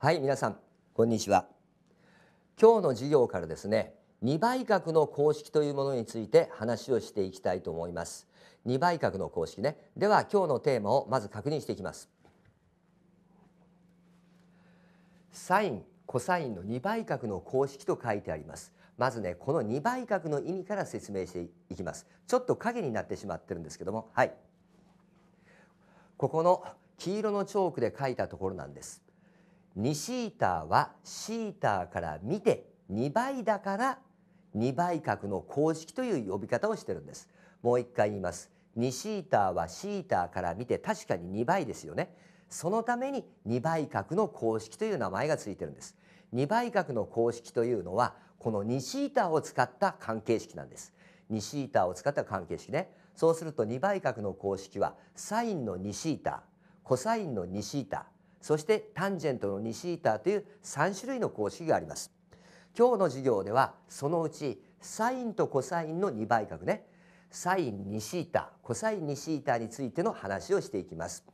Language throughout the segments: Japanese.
はい皆さんこんにちは今日の授業からですね2倍角の公式というものについて話をしていきたいと思います2倍角の公式ねでは今日のテーマをまず確認していきますサインコサインの2倍角の公式と書いてありますまずねこの2倍角の意味から説明していきますちょっと影になってしまってるんですけどもはいここの黄色のチョークで書いたところなんです2シーターはシーターから見て2倍だから2倍角の公式という呼び方をしてるんです。もう一回言います。2シーターはシーターから見て確かに2倍ですよね。そのために2倍角の公式という名前がついてるんです。2倍角の公式というのはこの2シーターを使った関係式なんです。2シーターを使った関係式ね。そうすると2倍角の公式はサインの2シータ、ーコサインの2シータ、ーそしてタンジェントの2ーという3種類の公式があります。今日の授業ではそのうちサインとコサインの2倍角ねサイン2ーコサイン2ーについての話をしていきます。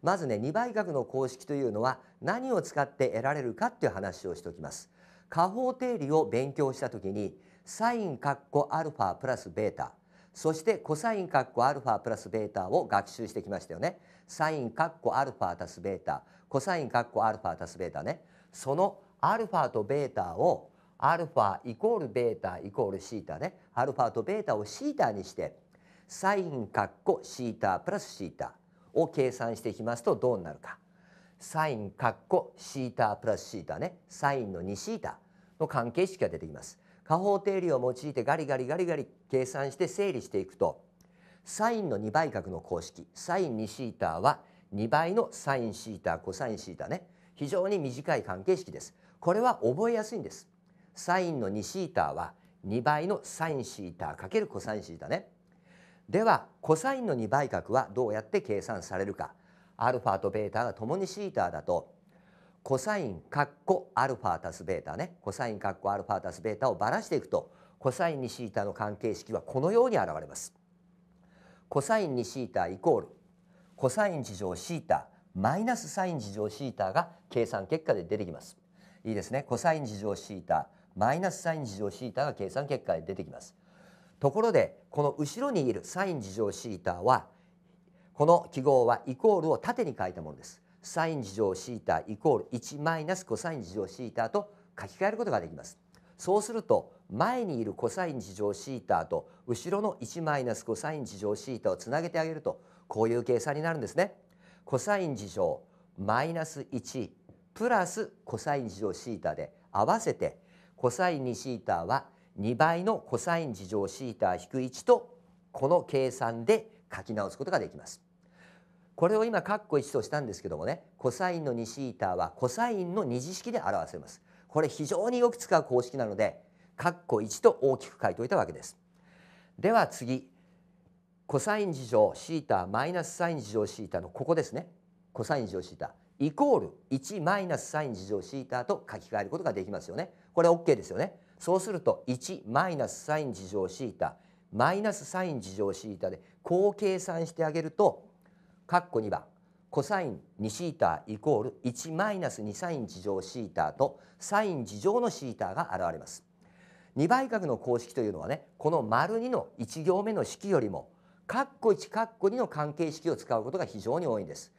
まずね2倍角の公式というのは何を使って得られるかっていう話をしておきます。下方定理を勉強したときにサインカッコアルファプラスベータそしてコサインカッコアルファプラスベータを学習してきましたよね。サインカッコアルファ足すベータコサインカッコアルファ足すベータねそのアルファとベータをアルファイコールベータイコールシータねアルファとベータをシータにしてサインカッコシータプラスシータを計算していきますとどうなるかサインカッコシータプラスシータねサインの2シータの関係式が出てきます。加法定理を用いてガリガリガリガリ計算して整理していくとサインの2倍角の公式サイン 2θ は2倍のサイン θ コサイン θ ね非常に短い関係式ですこれは覚えやすいんですサインの 2θ は2倍のサイン θ るコサイン θ ねではコサインの2倍角はどうやって計算されるかアルファとベータがともに θ だとコサインカッコアルファたすベータねコサインカッコアルファたすベータをばらしていくとコサインに θ の関係式はこのように現れますコサインにシータイコールコサイン事乗シータマイナスサイン事乗シータが計算結果で出てきます。いいですね。コサイン事乗シータマイナスサイン事乗シータが計算結果で出てきます。ところでこの後ろにいるサイン事乗シータはこの記号はイコールを縦に書いたものです。サイン事乗シータイコール1マイナスコサイン事乗シータと書き換えることができます。そうすると前にいるコサイン1乗シーターと後ろの1マイナスコサイン1乗シーターをつなげてあげるとこういう計算になるんですね。コサイン1乗マイナス1プラスコサイン1乗シーターで合わせてコサイン2シーターは2倍のコサイン1乗シーター引く1とこの計算で書き直すことができます。これを今カッコ1としたんですけどもねコサインの2シーターはコサインの二次式で表せますこれ非常によく使う公式なので括弧1と大きく書いておいたわけです。では次コサイン事乗シータマイナスサイン事乗シータのここですねコサイン事乗シータイコール1マイナスサイン事乗シータと書き換えることができますよね。これ OK ですよね。そうすると1マイナスサイン事乗シータマイナスサイン事乗シータでこう計算してあげると括弧2番コサイン2シータイコール1マイナス2サイン事乗シータとサイン事乗のシータが現れます。2倍角の公式というのはねこの丸2の1行目の式よりもカッコ1カッコ2の関係式を使うことが非常に多いんです。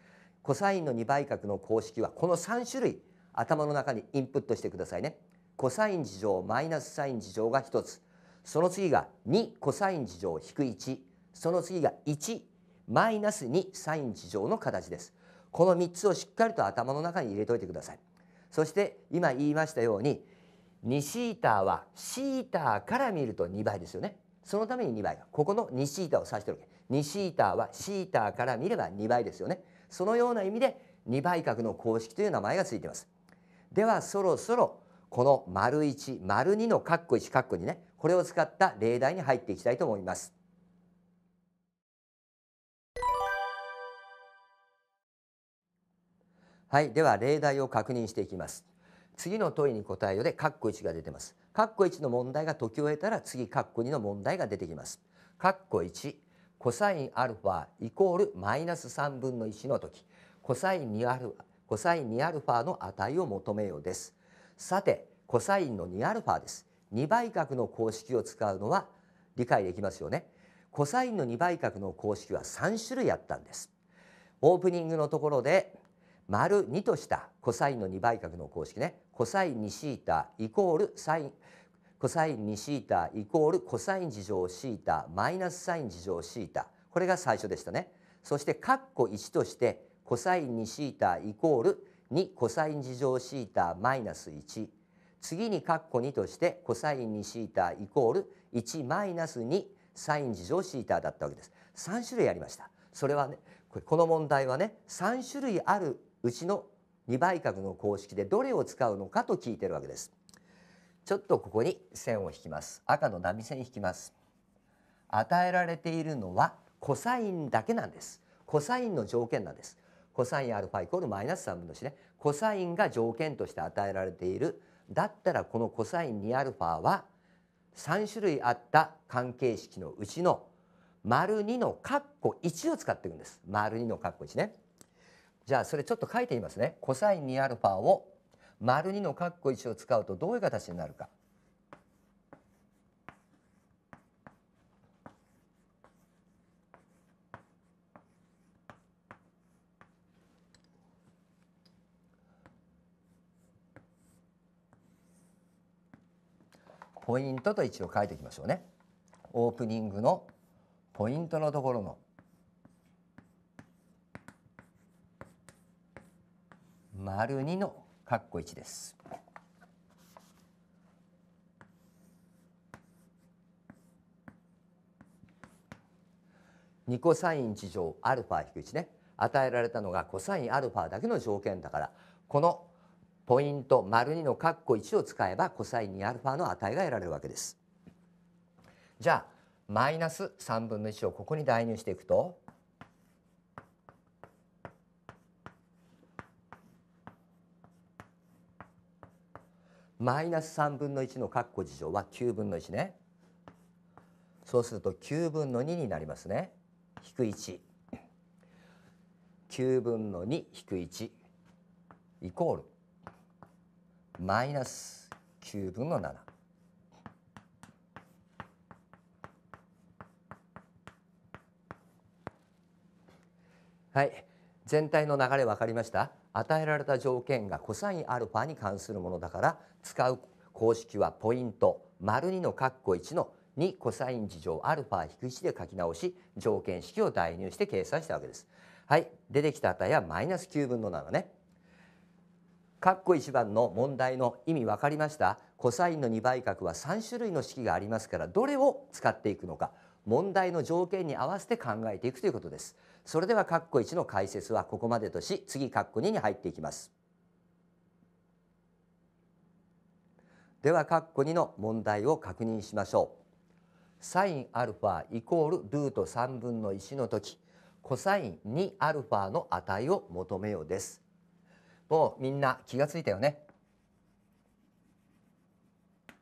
コサインの2倍角の公式はこの3種類頭の中にインプットしてくださいね。コサイン事乗マイナスサイン事乗が1つその次が2コサイン事乗引く1その次が1マイナス2サイン事乗の形です。この3つをしっかりと頭の中に入れておいてください。そして今言いましたように2シーターはシーターから見ると2倍ですよねそのために2倍がここの2シーターを指してるわけ2シーターはシーターから見れば2倍ですよねそのような意味で2倍角の公式という名前がついてますではそろそろこの丸1丸2の括弧コ1カッコねこれを使った例題に入っていきたいと思いますはいでは例題を確認していきます次の問いに答えよで括弧コ1が出てます。括弧コ1の問題が解き終えたら次括弧コ2の問題が出てきます。括弧コ1コサインアルファイコールマイナス3分の1の時コサイン2アルファコサイン2アルファの値を求めようです。さてコサインの2アルファです。2倍角の公式を使うのは理解できますよね。コサインの2倍角の公式は3種類あったんです。オープニングのところで丸2としたコサインの2倍角の公式ねコサイン 2θ イコールサインコサイン 2θ イコールコサイン事乗シー θ マイナスサイン事乗シー θ これが最初でしたねそしてカッコ1としてコサイン 2θ イコール2コサイン事乗シー θ マイナス1次にカッコ2としてコサイン 2θ イコール1マイナス2サイン事乗シー θ だったわけです3種類ありましたそれはねこの問題はね3種類あるうちの2倍角の公式でどれを使うのかと聞いてるわけです。ちょっとここに線を引きます。赤の波線引きます。与えられているのはコサインだけなんです。コサインの条件なんです。コサインアルファイコールマイナス3分の1ね。コサインが条件として与えられている。だったらこのコサイン2ァは3種類あった関係式のうちの丸2の括弧1を使っていくんです。丸2の括弧1ね。じゃあそれちょっと書いてみますね。コサイン 2α を丸2の括弧1を使うとどういう形になるか。ポイントと位置を書いていきましょうね。オープニングのポイントのところの丸2の括弧1です。2コサイン1乗アルファ引く1ね与えられたのがコサインアルファだけの条件だからこのポイント丸2の括弧1を使えばコサイン2アルファの値が得られるわけです。じゃあマイナス3分の1をここに代入していくとマイナス3分の1の括弧事乗は9分の1ねそうすると9分の2になりますね引く1 9分の2引く1イコールマイナス9分の7はい全体の流れ分かりました与えられた条件が c o s ァに関するものだから使う公式はポイント丸2の括弧1の 2cos 事乗アルフ α-1 で書き直し条件式を代入して計算したわけです。はい、出てきた値はマイナス9分の7ね。括弧1番の問題の意味分かりましたコサインの2倍角は3種類の式がありますからどれを使っていくのか問題の条件に合わせて考えていくということですそれでは括弧1の解説はここまでとし次括弧2に入っていきますでは括弧2の問題を確認しましょうサインアルファイコールルート3分の1の時コサイン2アルファの値を求めようですもうみんな気がついたよね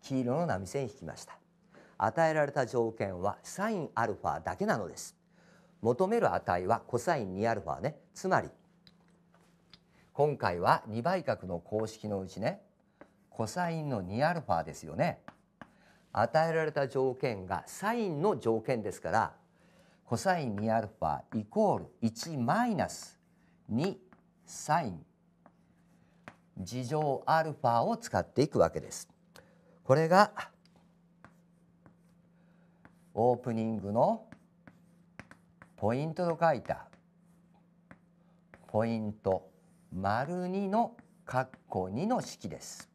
黄色の波線引きました与えられた条件はサインアルファだけなのです求める値はコ c o s 2ァねつまり今回は2倍角の公式のうちねコサインの2ァですよね与えられた条件がサインの条件ですからコサイン2ァイコール1マイナス2サイン事乗アルファを使っていくわけです。これがオープニングのポイントと書いたポイント丸2の括弧2の式です。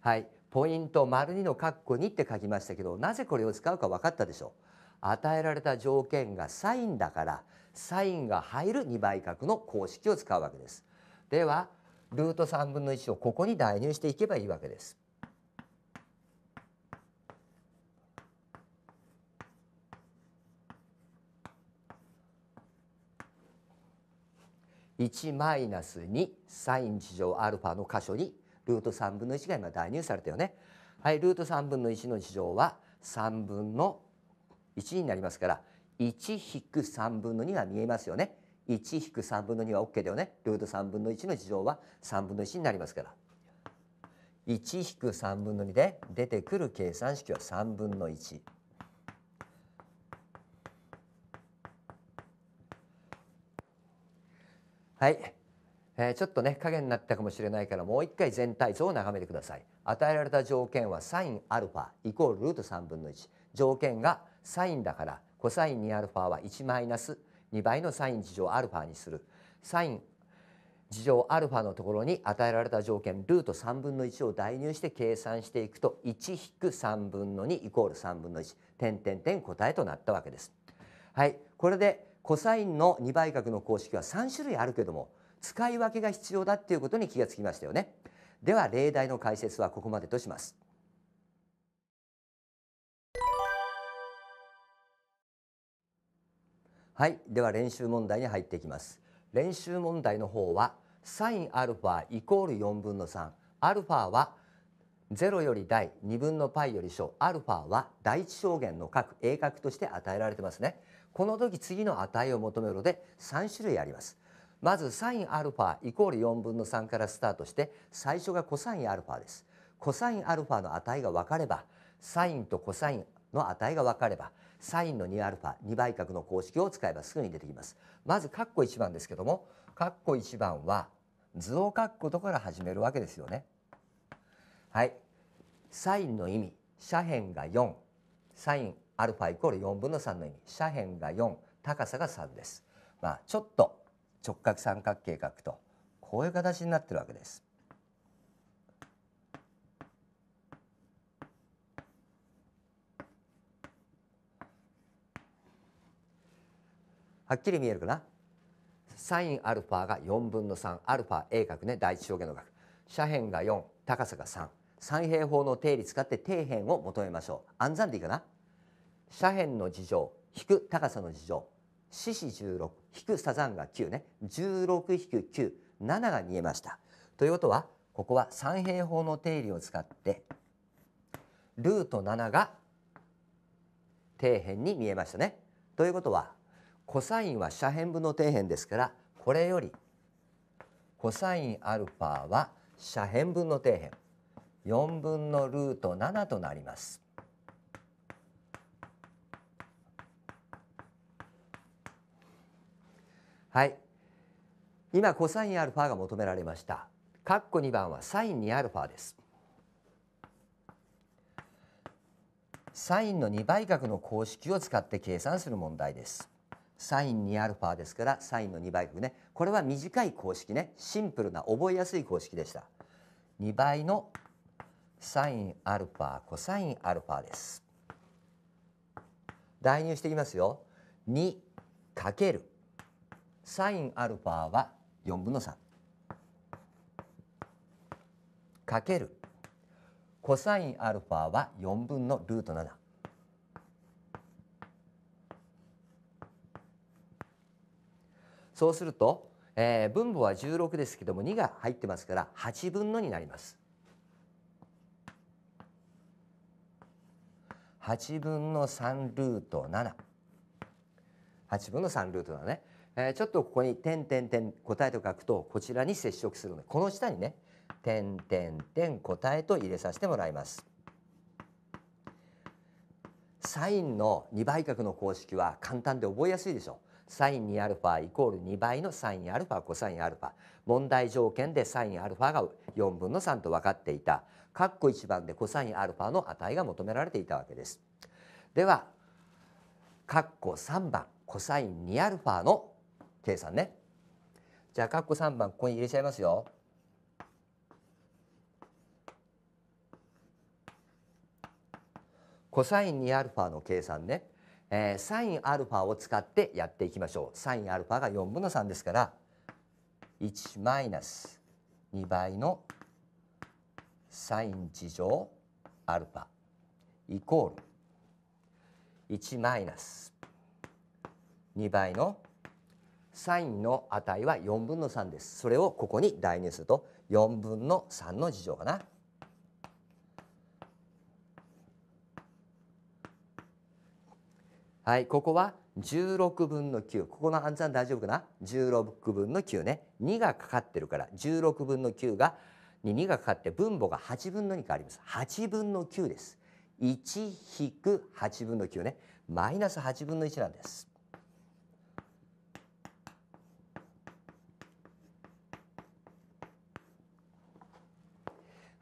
はい、ポイント丸2の括弧2って書きましたけど、なぜこれを使うか分かったでしょう。与えられた条件がサインだから、サインが入る2倍角の公式を使うわけです。では、ルート3分の1をここに代入していけばいいわけです。1-2サイン1乗アルファの箇所にルート3分の1が今代入されたよね。はい、ルート3分の1の1乗は3分の1になりますから1-3分の2が見えますよね。1-3分の2は OK だよね。ルート3分の1の1乗は3分の1になりますから。1-3分の2で出てくる計算式は3分の1。はい、えー、ちょっとね影になったかもしれないからもう一回全体像を眺めてください与えられた条件はサインアルファイコールルート3分の1条件がサインだからコサイン2アルファは1マイナス2倍のサイン事乗アルファにするサイン事乗アルファのところに与えられた条件ルート3分の1を代入して計算していくと1-3分の2イコール3分の1点点点答えとなったわけです。はい、これでコサインの2倍角の公式は3種類あるけども使い分けが必要だっていうことに気がつきましたよね。では例題の解説はここまでとします。はい、では練習問題に入っていきます。練習問題の方はサインアルファイコール4分の3、アルファはゼロより大二分の π より小アルファは第一証言の各鋭角として与えられてますねこの時次の値を求めるので3種類ありますまず s i n ァイコール4分の3からスタートして最初が c o s ァですコサインアルファの値が分かればサインとコサインの値が分かればサインの 2α2 倍角の公式を使えばすぐに出てきますまず括弧1番ですけども括弧1番は図を書くことから始めるわけですよねはいサインの意味斜辺が4サインアルファイコール4分の3の意味斜辺が4高さが3です。まあ、ちょっと直角三角形描くとこういう形になってるわけです。はっきり見えるかなサインアルファが4分の3アルファ A 角ね第一象限の角斜辺が4高さが3。三平方の定理使って底辺を求めましょう暗算でいいかな斜辺の事乗引く高さの事乗四四十六引くサザンが9ね16引く97が見えましたということはここは三平方の定理を使ってルート7が底辺に見えましたね。ということはコサインは斜辺分の底辺ですからこれよりコサインアルファは斜辺分の底辺4分のルート7となります。はい。今、コサインアルファが求められました。括弧コ2番はサイン2アルファです。サインの2倍角の公式を使って計算する問題です。サイン2ァですからサインの2倍角ねこれは短い公式ねシンプルな覚えやすい公式でした2倍のサインアルファコサインアルファです。代入していきますよ。2かけるサインアルファは4分の3かけるコサインアルファは4分のルート7そうすると、えー、分母は16ですけども2が入ってますから8分のになります。8分の3ルート7。8分の3ルートだね。えー、ちょっとここに点点点答えと書くとこちらに接触するのでこの下にね点点点答えと入れさせてもらいます。サインの2倍角の公式は簡単で覚えやすいでしょう。サイン 2α イコール2倍のサイン α コサイン α 問題条件でサイン α が4分の3と分かっていた括弧1番でコサイン α の値が求められていたわけです。では括弧3番コサイン 2α の計算ね。じゃあ括弧3番ここに入れちゃいますよ。コサイン 2α の計算ね。えー、サインアルファを使ってやっていきましょう。サインアルファが4分の3ですから1マイナス2倍のサイン1乗アルファイコール1マイナス2倍のサインの値は4分の3です。それをここに代入すると4分の3の事乗かな。はい、ここは16分の9。ここの暗算大丈夫かな ?16 分の9ね。2がかかってるから、16分の9が、に2がかかって分母が8分の2があります。8分の9です。1-8分の9ね。マイナス8分の1なんです。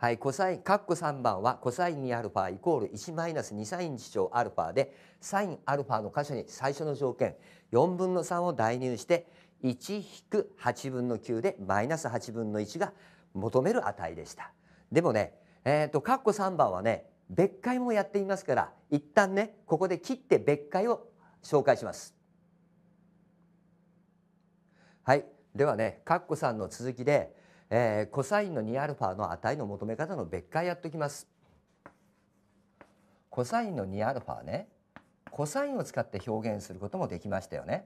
はい、コサイン、カッコ3番はコサイン2ァイコール1マイナス2サイン1乗アルファで、サインアルファの箇所に最初の条件、4分の3を代入して、1引く8分の9でマイナス8分の1が求める値でした。でもね、えっ、ー、と、カッコ3番はね、別解もやっていますから、一旦ね、ここで切って別解を紹介します。はい、ではね、カッコ3の続きで、えー、コサインの 2α の値の求め方の別解やっておきます。コサインの 2α ねコサインを使って表現することもできましたよね。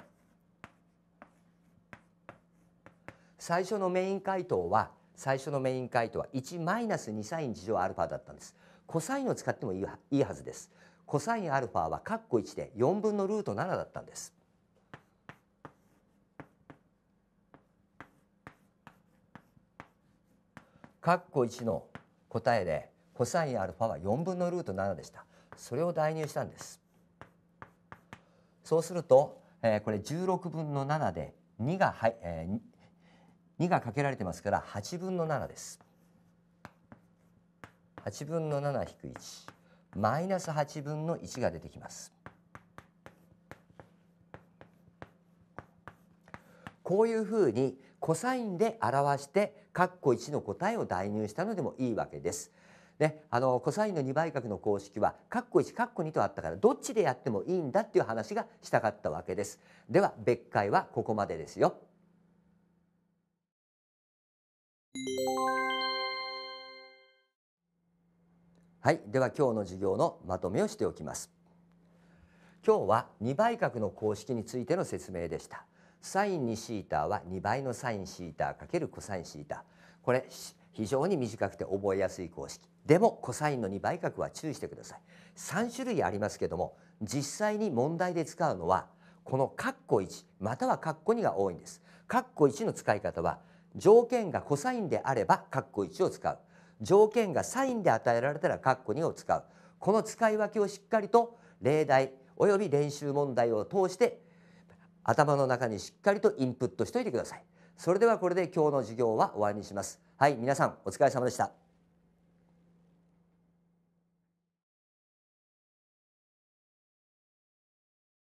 最初のメイン回答は最初のメイン回答は1マイナス2サイン1乗アルファだったんです。コサインを使ってもいいはずです。コサインアルファは括弧1で4分のルート7だったんです。括弧一の答えでコサインアルファは四分のルート七でしたそれを代入したんですそうすると、えー、これ十六分の七で二が,、はいえー、2がかけられてますから八分の七です八分の七引く一マイナス八分の一が出てきますこういうふうにコサインで表して括弧1の答えを代入したのでもいいわけです。ね、あのコサインの2倍角の公式は括弧1括弧2とあったからどっちでやってもいいんだっていう話がしたかったわけです。では別解はここまでですよ。はい、では今日の授業のまとめをしておきます。今日は2倍角の公式についての説明でした。サイン2シーターは2倍のサインシーターかけるコサインシーターこれ非常に短くて覚えやすい公式でもコサインの2倍角は注意してください3種類ありますけども実際に問題で使うのはこのカッコ1またはカッコ2が多いんですカッコ1の使い方は条件がコサインであればカッコ1を使う条件がサインで与えられたらカッコ2を使うこの使い分けをしっかりと例題および練習問題を通して頭の中にしっかりとインプットしておいてくださいそれではこれで今日の授業は終わりにしますはい皆さんお疲れ様でした